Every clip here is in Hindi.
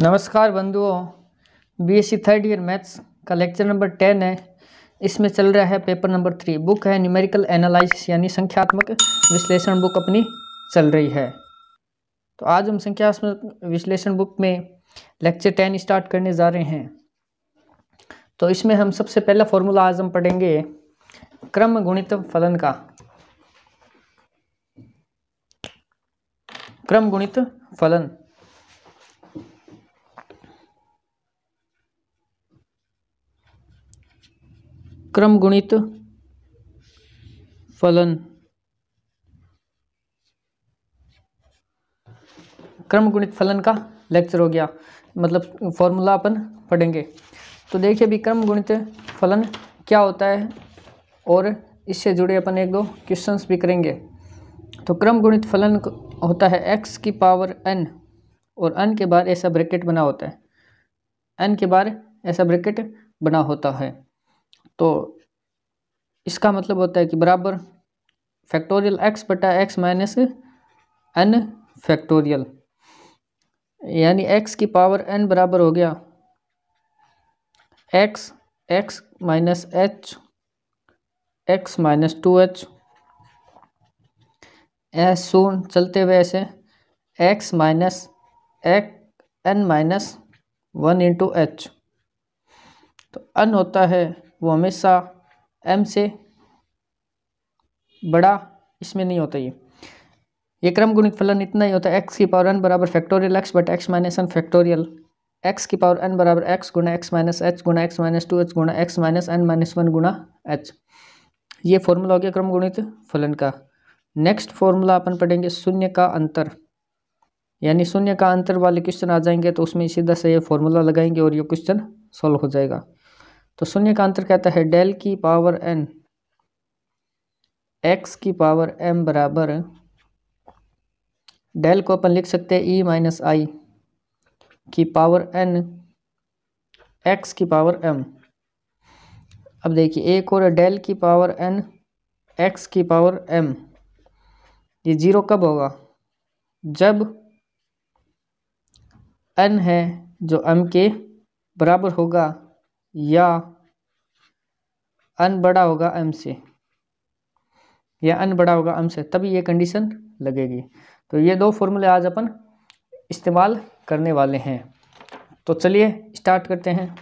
नमस्कार बंधुओं B S third year maths का लेक्चर नंबर टेन है इसमें चल रहा है पेपर नंबर थ्री बुक है न्यूमेरिकल एनालिसिस यानी संख्यात्मक विश्लेषण बुक अपनी चल रही है तो आज हम संख्यात्मक विश्लेषण बुक में लेक्चर टेन स्टार्ट करने जा रहे हैं तो इसमें हम सबसे पहला फॉर्मूला आज हम पढ़ेंगे क्रम गुणित फलन का क्रम गुणित फलन क्रम गुणित फलन क्रम गुणित फलन का लेक्चर हो गया मतलब फॉर्मूला अपन पढ़ेंगे तो देखिए अभी क्रम गुणित फलन क्या होता है और इससे जुड़े अपन एक दो क्वेश्चन भी करेंगे तो क्रम गुणित फलन होता है एक्स की पावर एन और एन के बाहर ऐसा ब्रैकेट बना होता है एन के बाहर ऐसा ब्रैकेट बना होता है तो इसका मतलब होता है कि बराबर फैक्टोरियल एक्स बटा एक्स माइनस एन फैक्टोरियल यानी एक्स की पावर एन बराबर हो गया x x minus h x minus two h as soon चलते हुए ऐसे एक्स माइनस एक n minus one into h तो अन होता है वो हमेशा एम से बड़ा इसमें नहीं होता ये ये क्रम गुणित फलन इतना ही होता है एक्स की पावर एन बराबर factorial x but x minus n factorial x की पावर एन बराबर एक्स गुणा एक्स माइनस एच गुणा एक्स माइनस टू एच गुणा x minus n minus one गुणा एच ये फॉर्मूला हो गया क्रम गुणित फलन का नेक्स्ट फॉर्मूला अपन पढ़ेंगे शून्य का अंतर यानी शून्य का अंतर वाले क्वेश्चन आ जाएंगे तो उसमें सीधा से ये फॉर्मूला लगाएंगे और ये क्वेश्चन सॉल्व हो जाएगा तो शून्य का अंतर कहता है डेल की पावर एन एक्स की पावर एम बराबर डेल को अपन लिख सकते हैं ई माइनस आई की पावर एन एक्स की पावर एम अब देखिए एक और डेल की पावर एन एक्स की पावर एम ये जीरो कब होगा जब एन है जो एम के बराबर होगा या अन बड़ा होगा एम से या अन बड़ा होगा एम से तभी ये कंडीशन लगेगी तो ये दो फॉर्मूले आज अपन इस्तेमाल करने वाले हैं तो चलिए स्टार्ट करते हैं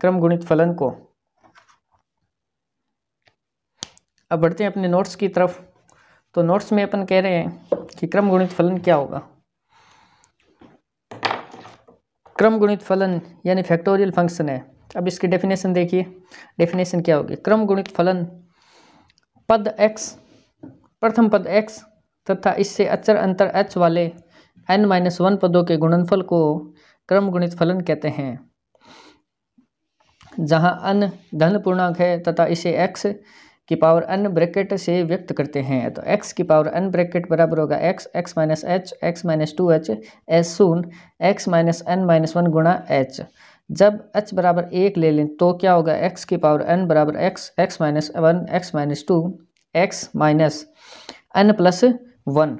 क्रम गुणित फलन को अब बढ़ते हैं अपने नोट्स की तरफ तो नोट्स में अपन कह रहे हैं कि क्रम गुणित फलन क्या होगा क्रम गुणित फलन यानी फैक्टोरियल फंक्शन है अब इसकी डेफिनेशन देखिए डेफिनेशन क्या होगी क्रम गुणित फलन पद एक्स प्रथम पद एक्स तथा इससे अचर अंतर h वाले एन माइनस वन पदों के गुणनफल को क्रम गुणित फलन कहते हैं जहां n धन पूर्णांक है तथा इसे x की पावर n ब्रैकेट से व्यक्त करते हैं तो x की पावर n ब्रैकेट बराबर होगा x x minus h x minus two h as soon x minus n minus one गुणा एच जब h बराबर एक ले लें तो क्या होगा x की पावर n बराबर x x minus one x minus two x minus n plus one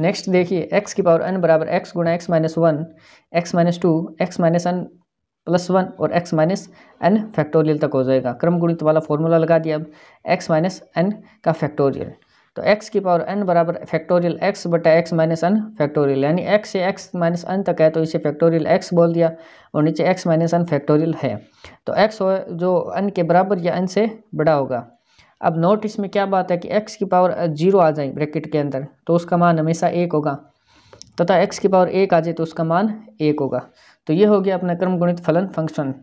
next देखिए x की पावर n बराबर x गुणा x minus one x minus two x minus n plus one और x माइनस एन फैक्टोरियल तक हो जाएगा क्रम गुणित वाला फॉर्मूला लगा दिया अब x माइनस एन का फैक्टोरियल तो एक्स की पावर एन बराबर फैक्टोरियल एक्स बटा एक्स माइनस एन फैक्टोरियल यानी एक्स से एक्स माइनस एन तक है तो इसे फैक्टोरियल एक्स बोल दिया और नीचे एक्स माइनस एन फैक्टोरियल है तो एक्स जो एन के बराबर या एन से बड़ा होगा अब नोट इसमें क्या बात है कि एक्स की पावर जीरो आ जाए ब्रैकेट के अंदर तो उसका मान हमेशा एक होगा तथा एक्स की पावर एक आ जाए तो उसका मान एक होगा तो ये हो गया अपना क्रम गुणित फलन फंक्शन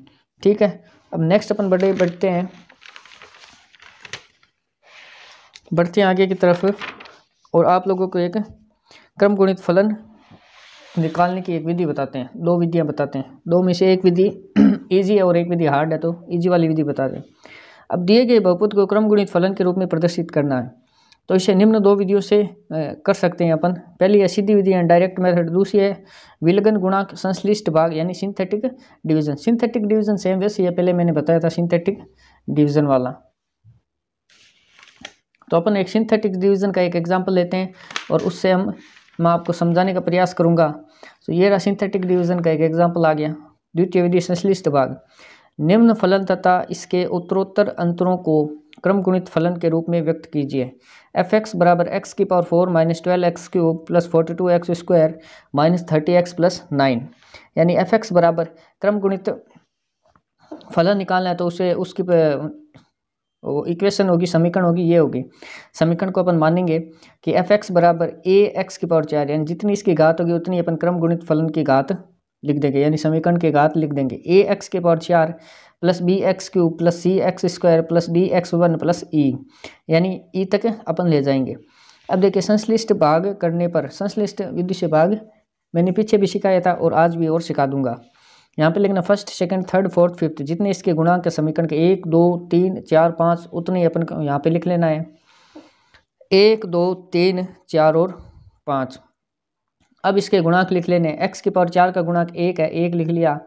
ठीक है अब नेक्स्ट अपन बढ़े बढ़ते हैं बढ़ते हैं आगे की तरफ और आप लोगों को एक क्रम गुणित फलन निकालने की एक विधि बताते हैं दो विधियाँ बताते हैं दो में से एक विधि ईजी है और एक विधि हार्ड है तो ईजी वाली विधि बता दें अब दिए गए बहुपुत को क्रम गुणित फलन के रूप में प्रदर्शित करना है तो इसे निम्न दो विधियों से कर सकते हैं अपन पहली है सीधी विधि है डायरेक्ट मेथड दूसरी है विलगन गुणांक संश्लिष्ट भाग यानी synthetic division synthetic division same वैसे यह पहले मैंने बताया था सिंथेटिक डिवीजन वाला तो अपन एक सिंथेटिक डिवीज़न का एक एग्जाम्पल लेते हैं और उससे हम मैं आपको समझाने का प्रयास करूँगा तो ये रहा सिंथेटिक डिवीज़न का एक एग्जाम्पल आ गया द्वितीय विधि संश्लिष्ट भाग निम्न फलन तथा इसके उत्तरोत्तर अंतरों को क्रम गुणित फलन के रूप में व्यक्त कीजिए एफ एक्स बराबर एक्स की power four minus twelve x cube plus forty two x square minus thirty x plus nine यानी एफ एक्स बराबर क्रम गुणित फलन निकालना है तो उसे उसकी इक्वेशन होगी समीकरण होगी ये होगी समीकरण को अपन मानेंगे कि एफ एक्स बराबर ए एक्स की पावर चार यानी जितनी इसकी घात होगी उतनी अपन क्रम गुणित फलन की घात लिख देंगे यानी समीकरण के घात लिख देंगे ए एक्स के पावर चार plus b x cube plus c x square plus d x one plus e यानी ई e तक अपन ले जाएंगे अब देखिए संश्लिष्ट भाग करने पर संश्लिष्ट विद्युत भाग मैंने पीछे भी सिखाया था और आज भी और सिखा दूंगा यहाँ पे लिखना first second third fourth fifth जितने इसके गुणांक के समीकरण के एक दो तीन चार पाँच उतने अपन यहाँ पे लिख लेना है एक दो तीन चार और पाँच अब इसके गुणांक लिख लेने एक्स की पावर चार का गुणांक एक है एक लिख लिया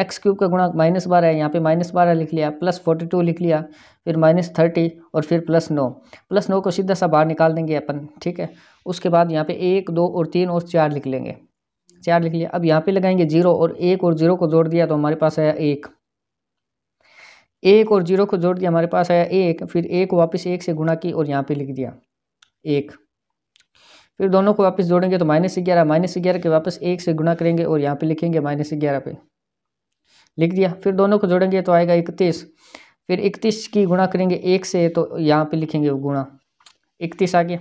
एक्स क्यूब का गुणांक माइनस बारह है यहाँ पे माइनस बारह लिख लिया प्लस फोर्टी टू लिख लिया फिर माइनस थर्टी और फिर प्लस नौ प्लस नौ को सीधा सा बाहर निकाल देंगे अपन ठीक है उसके बाद यहाँ पे एक दो और तीन और चार लिख लेंगे चार लिख लिया अब यहाँ पे लगाएंगे जीरो और एक और जीरो को जोड़ दिया तो हमारे पास आया एक एक और जीरो को जोड़ दिया हमारे पास आया एक फिर एक वापस एक से गुणा की और यहाँ पे लिख दिया एक फिर दोनों को वापस जोड़ेंगे तो माइनस ग्यारह माइनस ग्यारह के वापस एक से गुणा करेंगे और यहाँ पे लिखेंगे माइनस ग्यारह पे लिख दिया फिर दोनों को जोड़ेंगे तो आएगा इकतीस फिर इकतीस की गुणा करेंगे एक से तो यहाँ पे लिखेंगे गुणा इकतीस आ गया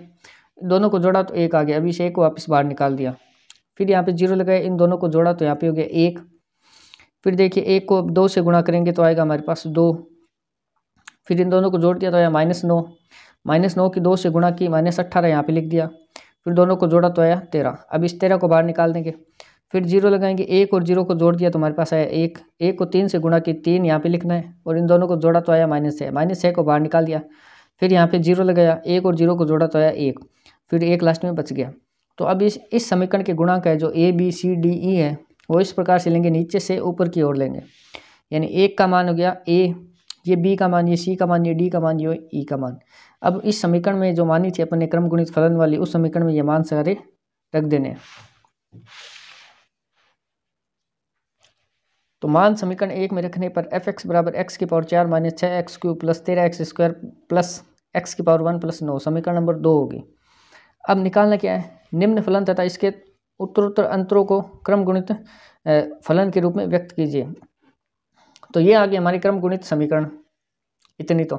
दोनों को जोड़ा तो एक आ गया अभी इस एक को वापस बाहर निकाल दिया फिर यहाँ पे जीरो लगाया इन दोनों को जोड़ा तो यहाँ पे हो गया एक फिर देखिए एक को दो से गुणा करेंगे तो आएगा हमारे पास दो फिर इन दोनों को जोड़ दिया तो आया माइनस नौ माइनस नौ की दो से गुणा की माइनस अट्ठारह यहाँ पे लिख दिया फिर दोनों को जोड़ा तो आया तेरह अब इस तेरह को बाहर निकाल देंगे फिर जीरो लगाएंगे एक और जीरो को जोड़ दिया तो हमारे पास आया एक एक को तीन से गुणा की तीन यहाँ पे लिखना है और इन दोनों को जोड़ा तो आया माइनस छः माइनस छः को बाहर निकाल दिया फिर यहाँ पे जीरो लगाया एक और जीरो को जोड़ा तो आया एक फिर एक लास्ट में बच गया तो अब इस इस समीकरण के गुणांक है जो A B C D E है वो इस प्रकार से लेंगे नीचे से ऊपर की ओर लेंगे यानी एक का मान हो गया ए ये बी का मान ये सी का मान ये डी का मान ये ई e का मान अब इस समीकरण में जो मानी थी अपने क्रम गुणित फलन वाली उस समीकरण में ये मान सारे रख देने तो मान समीकरण एक में रखने पर एफ एक्स बराबर एक्स की पावर चार माइनस छः एक्स क्यू प्लस तेरह एक्स स्क्वायर प्लस एक्स की पावर वन प्लस नौ समीकरण नंबर दो होगी अब निकालना क्या है निम्न फलन तथा इसके उत्तरोत्तर अंतरों को क्रम गुणित फलन के रूप में व्यक्त कीजिए तो ये आ गई हमारी क्रम गुणित समीकरण इतनी तो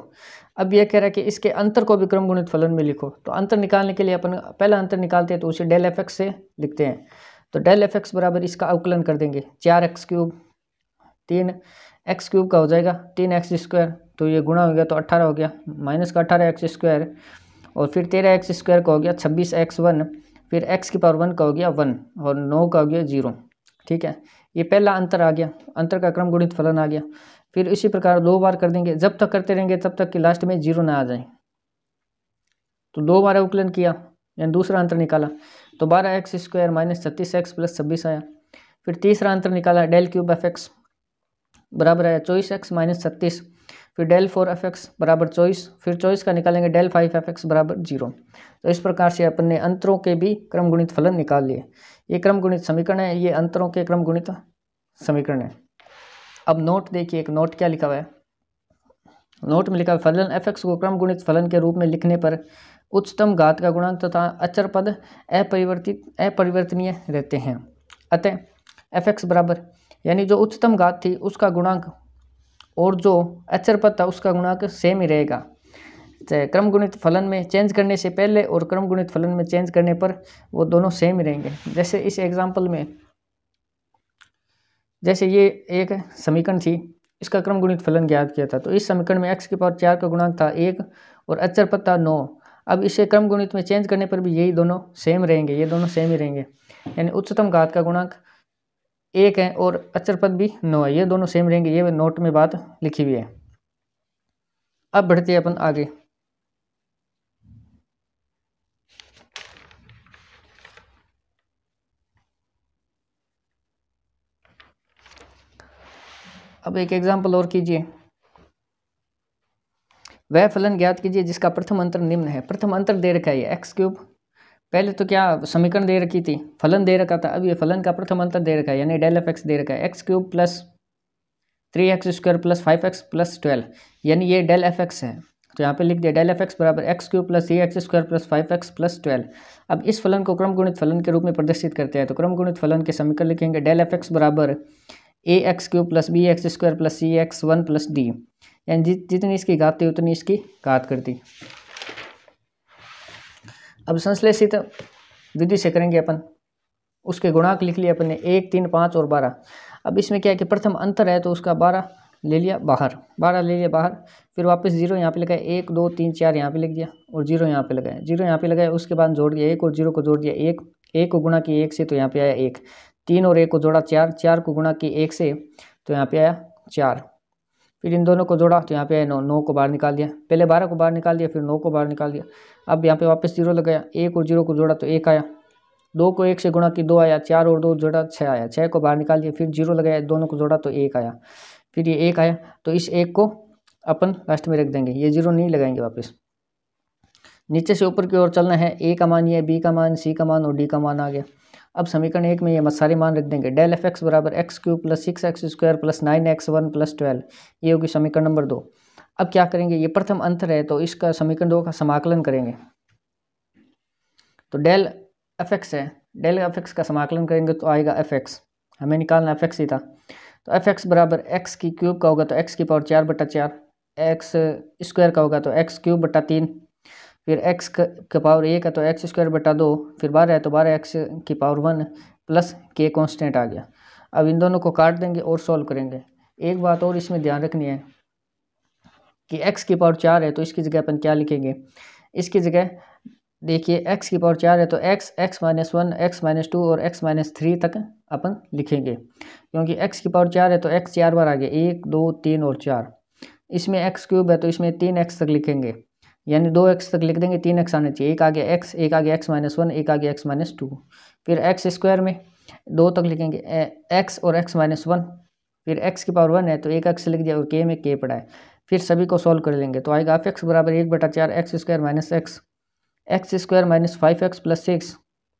अब यह कह रहा है कि इसके अंतर को भी क्रम गुणित फलन में लिखो तो अंतर निकालने के लिए अपन पहला अंतर निकालते हैं तो उसे डेल एफ एक्स से लिखते हैं तो डेल एफ एक्स बराबर इसका अवकलन कर देंगे चार एक्स क्यूब तीन एक्स क्यूब का हो जाएगा तीन एक्स स्क्वायर तो ये गुणा हो गया तो अट्ठारह हो गया माइनस का अट्ठारह एक्स स्क्वायर और फिर तेरह एक्स स्क्वायर का हो गया छब्बीस एक्स वन फिर x की पावर वन का हो गया वन और नौ का हो गया जीरो ठीक है ये पहला अंतर आ गया अंतर का क्रम गुणित फलन आ गया फिर इसी प्रकार दो बार कर देंगे जब तक करते रहेंगे तब तक कि लास्ट में जीरो ना आ जाए तो दो बार अवकलन किया यानी दूसरा अंतर निकाला तो बारह एक्स स्क्वायर माइनस छत्तीस एक्स प्लस छब्बीस आया फिर तीसरा अंतर निकाला डेल क्यूब एफ एक्स बराबर आया चौबीस एक्स माइनस छत्तीस फिर डेल फोर एफ एक्स बराबर चॉइस फिर चॉइस का निकालेंगे डेल फाइव एफ एक्स बराबर जीरो तो इस प्रकार से अपन ने अंतरों के भी क्रमगुणित फलन निकाल लिए ये क्रमगुणित समीकरण है ये अंतरों के क्रमगुणित समीकरण है अब नोट देखिए एक नोट क्या लिखा हुआ है नोट में लिखा हुआ फलन एफ एक्स को क्रमगुणित फलन के रूप में लिखने पर उच्चतम घात का गुणांक तथा अचर पद अपरिवर्तित अपरिवर्तनीय रहते हैं अतः एफ एक्स बराबर यानी जो उच्चतम घात थी उसका गुणांक और जो अक्षर पद था उसका गुणांक सेम ही रहेगा क्रम गुणित फलन में चेंज करने से पहले और क्रम गुणित फलन में चेंज करने पर वो दोनों सेम ही रहेंगे जैसे इस एग्जाम्पल में जैसे ये एक समीकरण थी इसका क्रम गुणित फलन ज्ञात किया था तो इस समीकरण में एक्स के पावर चार का गुणांक था एक और अक्षर पद था नौ अब इसे क्रम गुणित में चेंज करने पर भी यही दोनों सेम रहेंगे ये दोनों सेम ही रहेंगे यानी उच्चतम घात का गुणांक एक है और अचर पद भी नौ है ये दोनों सेम रहेंगे ये नोट में बात लिखी हुई है अब बढ़ते हैं अपन आगे अब एक एग्जाम्पल और कीजिए वह फलन ज्ञात कीजिए जिसका प्रथम अंतर निम्न है प्रथम अंतर दे रखा है एक्स क्यूब पहले तो क्या समीकरण दे रखी थी फलन दे रखा था अब ये फलन का प्रथम अंतर दे रखा है यानी डेल एफ एक्स दे रखा है x cube plus three x square plus five x plus twelve यानी ये डेल एफ एक्स है तो यहाँ पे लिख दिया डेल एफ एक्स बराबर x cube plus three x square plus five x plus twelve अब इस फलन को क्रम गुणित फलन के रूप में प्रदर्शित करते हैं तो क्रम गुणित फलन के समीकरण लिखेंगे डेल एफ एक्स बराबर a x cube plus b x square plus c x one plus d यानी जितनी इसकी घात थी उतनी इसकी घात करती अब संश्लेषित विधि से करेंगे अपन उसके गुणाक लिख लिए अपन ने एक तीन पाँच और बारह अब इसमें क्या है कि प्रथम अंतर है तो उसका बारह ले लिया बाहर बारह ले लिया बाहर फिर वापस जीरो यहाँ पे लगाया एक दो तीन चार यहाँ पे लिख दिया और जीरो यहाँ पे लगाया जीरो यहाँ पे लगाया उसके बाद जोड़ दिया एक और जीरो को जोड़ दिया एक एक को गुणा की एक से तो यहाँ पे आया एक तीन और एक को जोड़ा चार चार को गुणा की एक से तो यहाँ पे आया चार फिर इन दोनों को जोड़ा तो यहाँ पे नौ नौ को बाहर निकाल दिया पहले बारह को बाहर निकाल दिया फिर नौ को बाहर निकाल दिया अब यहाँ पे वापस जीरो लगाया एक और जीरो को जोड़ा तो एक आया दो को एक से गुणा की दो आया चार और दो जोड़ा छः आया छः को बाहर निकाल दिया फिर जीरो लगाया दोनों को जोड़ा तो एक आया फिर ये एक आया तो इस एक को अपन लास्ट में रख देंगे ये जीरो नहीं लगाएंगे वापस नीचे से ऊपर की ओर चलना है ए का मान ये बी का मान सी का मान और डी का मान आ गया अब समीकरण एक में ये सारे मान रख देंगे डेल एफ एक्स बराबर x cube plus six x square plus nine x one plus twelve ये होगी समीकरण नंबर दो अब क्या करेंगे ये प्रथम अंतर है तो इसका समीकरण दो का समाकलन करेंगे तो डेल एफ एक्स है डेल एफ एक्स का समाकलन करेंगे तो आएगा एफ एक्स हमें निकालना एफ एक्स ही था तो एफ एक्स बराबर एक्स की क्यूब का होगा तो एक्स की पावर चार बटा चार एक्स स्क्वायर का होगा तो एक्स क्यूब बटा तीन फिर एक्स का पावर एक है तो एक्स स्क्वायर बटा दो फिर बारह है तो बारह एक्स की पावर वन प्लस के कॉन्स्टेंट आ गया अब इन दोनों को काट देंगे और सॉल्व करेंगे एक बात और इसमें ध्यान रखनी है कि एक्स की पावर चार है तो इसकी जगह अपन क्या लिखेंगे इसकी जगह देखिए एक्स की पावर चार है तो x x minus one x minus two और एक्स माइनस थ्री तक अपन लिखेंगे क्योंकि एक्स की पावर चार है तो एक्स चार बार आ गया एक दो तीन और चार इसमें एक्स क्यूब है तो इसमें तीन एक्स तक लिखेंगे यानी दो एक्स तक लिख देंगे तीन एक्स आने चाहिए एक आगे एक्स एक आगे एक्स माइनस वन एक आगे एक्स माइनस टू फिर एक्स स्क्वायर में दो तक लिखेंगे एक्स और एक्स माइनस वन फिर एक्स की पावर वन है तो एक एक्स लिख दिया और के में के पड़ा है फिर सभी को सॉल्व कर लेंगे तो आएगा एफ एक्स बराबर एक बटा चार x square minus x x square minus five x plus six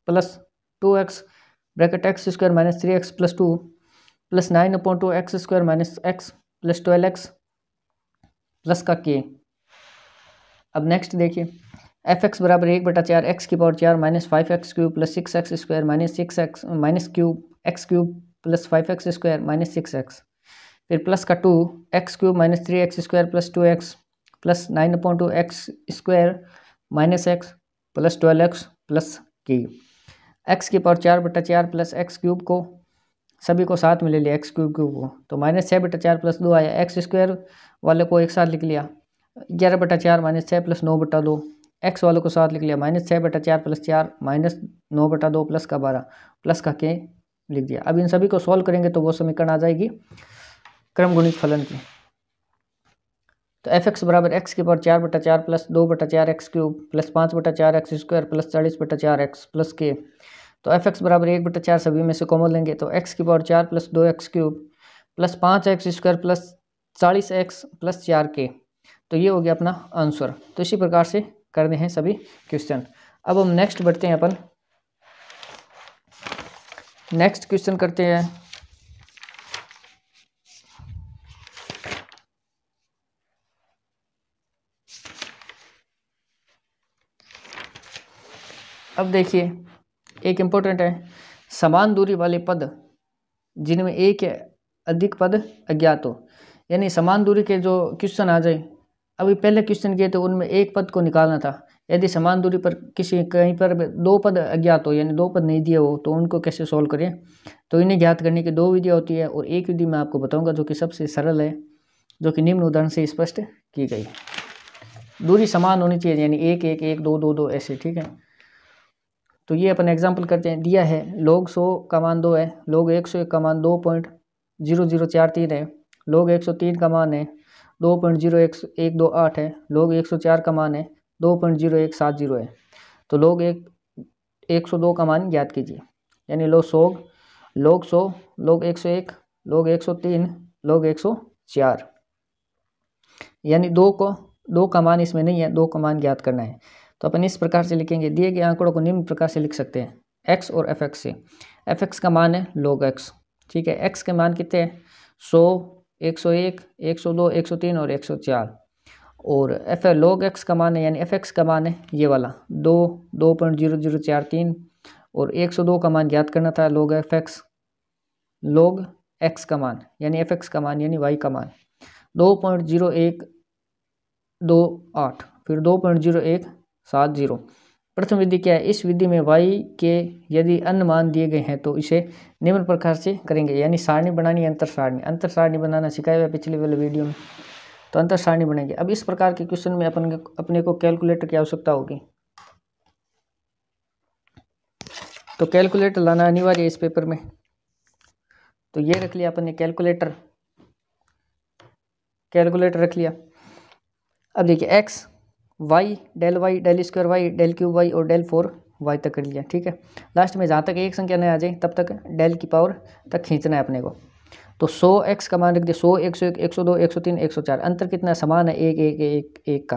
plus two x bracket x square minus three x plus two plus nine upon two x square minus x plus twelve x plus का के अब नेक्स्ट देखिए एफ एक्स बराबर एक बटा चार एक्स की पावर चार minus five x cube plus six x square minus six x minus cube x cube plus five x square minus six x फिर प्लस का two x cube minus three x square plus two x plus nine upon two x square minus x plus twelve x plus की एक्स की पावर चार बटा चार प्लस एक्स क्यूब को सभी को साथ में ले लिया एक्स क्यूब क्यूब को तो माइनस छः बटा चार प्लस दो आया एक्स स्क्वायर वाले को एक साथ लिख लिया ग्यारह बटा चार माइनस छः प्लस नौ बटा दो एक्स वालों को साथ लिख लिया माइनस छः बटा चार प्लस चार माइनस नौ बटा दो प्लस का बारह प्लस का के लिख दिया अब इन सभी को सॉल्व करेंगे तो वो समीकरण आ जाएगी क्रमगुणित फलन की तो एफ एक्स बराबर एक्स के पावर चार बटा चार प्लस दो बटा चार एक्स क्यूब प्लस पाँच बटा चार एक्स स्क्वायर प्लस चालीस बटा चार एक्स प्लस के तो एफ एक्स बराबर एक बटा चार सभी में से कॉमन लेंगे तो एक्स के पावर चार प्लस दो एक्स क्यूब प्लस पाँच एक्स स्क्वायर प्लस चालीस एक्स प्लस चार के तो ये हो गया अपना आंसर तो इसी प्रकार से करने हैं सभी क्वेश्चन अब हम नेक्स्ट बढ़ते हैं अपन नेक्स्ट क्वेश्चन करते हैं अब देखिए एक इम्पोर्टेंट है समान दूरी वाले पद जिनमें एक अधिक पद अज्ञात हो यानी समान दूरी के जो क्वेश्चन आ जाए अभी पहले क्वेश्चन किए थे उनमें एक पद को निकालना था यदि समान दूरी पर किसी कहीं पर दो पद अज्ञात हो यानी दो पद नहीं दिए हो तो उनको कैसे सॉल्व करें तो इन्हें ज्ञात करने की दो विधियाँ होती है और एक विधि मैं आपको बताऊँगा जो कि सबसे सरल है जो कि निम्न उदाहरण से स्पष्ट की गई दूरी समान होनी चाहिए यानी एक एक एक दो दो दो ऐसे ठीक है तो ये अपन एग्जाम्पल करते हैं दिया है लोग सौ का मान दो है लोग एक सौ एक का मान दो पॉइंट जीरो जीरो चार तीन है लोग एक सौ तीन का मान है दो पॉइंट जीरो एक एक दो आठ है लोग एक सौ चार का मान है दो पॉइंट जीरो एक सात जीरो है तो लोग एक एक सौ दो का मान ज्ञात कीजिए यानी लोग सो लोग सौ लोग एक सौ एक लोग एक सौ तीन लोग एक सौ चार यानी दो को दो का मान इसमें नहीं है दो का मान ज्ञात करना है तो अपन इस प्रकार से लिखेंगे दिए गए आंकड़ों को निम्न प्रकार से लिख सकते हैं एक्स और एफ एक्स से एफ एक्स का मान है लोग एक्स ठीक है एक्स के मान कितने हैं सौ एक सौ एक एक सौ दो एक सौ तीन और एक सौ चार और एफ लॉग एक्स का मान है यानी एफ एक्स का मान है ये वाला दो दो पॉइंट जीरो जीरो चार तीन और एक सौ दो का मान ज्ञात करना था log f x log x का मान यानी एफ एक्स का मान यानी वाई का मान दो पॉइंट जीरो एक दो आठ फिर दो पॉइंट जीरो एक सात जीरो प्रथम विधि क्या है इस विधि में वाई के यदि अन्य मान दिए गए हैं तो इसे निम्न प्रकार से करेंगे यानी सारणी बनानी अंतर सारणी अंतर सारणी बनाना सिखाया हुआ पिछले वाले वीडियो में तो अंतर सारणी बनेंगे अब इस प्रकार के क्वेश्चन में अपन अपने को कैलकुलेटर की आवश्यकता होगी तो कैलकुलेटर लाना अनिवार्य है इस पेपर में तो ये रख लिया अपन ने कैलकुलेटर कैलकुलेटर रख लिया अब देखिए x y del y del square y del cube y और डेल फोर वाई तक कर लिया ठीक है लास्ट में जहाँ तक एक संख्या नहीं आ जाए तब तक डेल की पावर तक खींचना है अपने को तो सौ एक्स का मान रख दिया सौ एक सौ एक एक सौ दो एक सौ तीन एक सौ चार अंतर कितना समान है एक एक एक एक का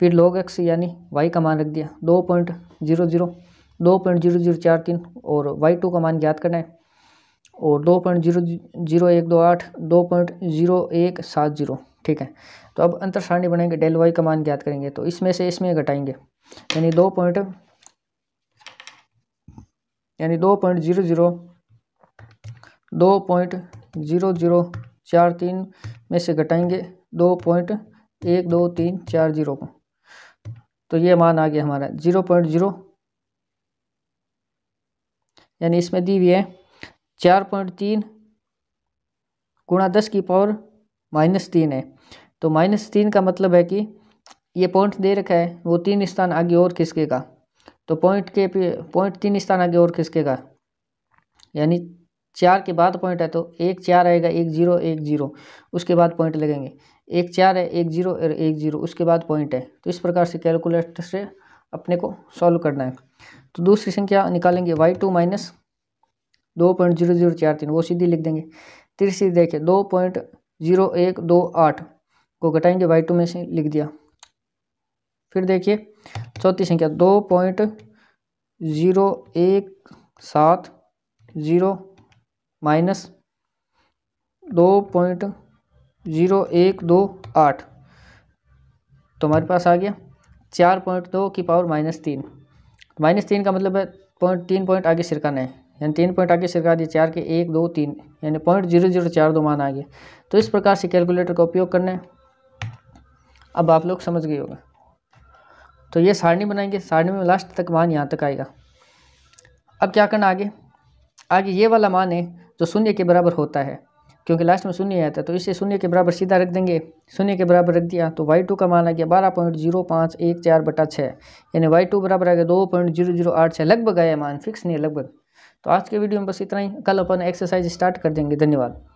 फिर लॉग एक्स यानी वाई का मान रख दिया दो पॉइंट जीरो जीरो दो पॉइंट जीरो जीरो चार तीन और वाई टू का मान ज्ञात करना है और दो पॉइंट जीरो जीरो एक दो आठ दो पॉइंट जीरो एक सात जीरो ठीक है तो अब अंतर सारणी बनाएंगे डेल वाई का मान ज्ञात करेंगे तो इसमें से इसमें घटाएंगे यानी दो पॉइंट यानी दो पॉइंट जीरो जीरो दो पॉइंट जीरो जीरो चार तीन में से घटाएंगे दो पॉइंट एक दो तीन चार जीरो को तो ये मान आ गया हमारा जीरो पॉइंट जीरो यानी इसमें दी हुई है चार पॉइंट तीन गुणा दस की पावर माइनस तीन है तो माइनस तीन का मतलब है कि ये पॉइंट दे रखा है वो तीन स्थान आगे और का तो पॉइंट के पॉइंट तीन स्थान आगे और का यानी चार के बाद पॉइंट है तो एक चार आएगा एक जीरो एक जीरो उसके बाद पॉइंट लगेंगे एक चार है एक जीरो और एक जीरो उसके बाद पॉइंट है तो इस प्रकार से कैलकुलेटर से अपने को सॉल्व करना है तो दूसरी संख्या निकालेंगे वाई टू माइनस दो पॉइंट जीरो जीरो चार तीन वो सीधी लिख देंगे तीसरी देखिए दो पॉइंट जीरो एक दो आठ को घटाएंगे बाई टू में से लिख दिया फिर देखिए चौथी संख्या दो पॉइंट ज़ीरो एक सात ज़ीरो माइनस दो पॉइंट ज़ीरो एक दो आठ तो हमारे पास आ गया चार पॉइंट दो की पावर माइनस तीन माइनस तीन का मतलब है पॉइंट तीन पॉइंट आगे सिरकाना है यानी तीन पॉइंट आगे सिरका दिए चार के एक दो तीन यानी पॉइंट जीरो जीरो चार दो मान आ गया तो इस प्रकार से कैलकुलेटर का उपयोग करना है अब आप लोग समझ गए होगा तो ये सारणी बनाएंगे सारणी में लास्ट तक मान यहाँ तक आएगा अब क्या करना आगे आगे ये वाला मान है जो शून्य के बराबर होता है क्योंकि लास्ट में शून्य आता है तो इसे शून्य के बराबर सीधा रख देंगे शून्य के बराबर रख दिया तो वाई टू का मान आ गया बारह पॉइंट जीरो पाँच एक चार बटा छः यानी वाई टू बराबर आ गया दो पॉइंट जीरो जीरो आठ छः लगभग आया मान फिक्स नहीं है लगभग तो आज के वीडियो में बस इतना ही कल अपन एक्सरसाइज स्टार्ट कर देंगे धन्यवाद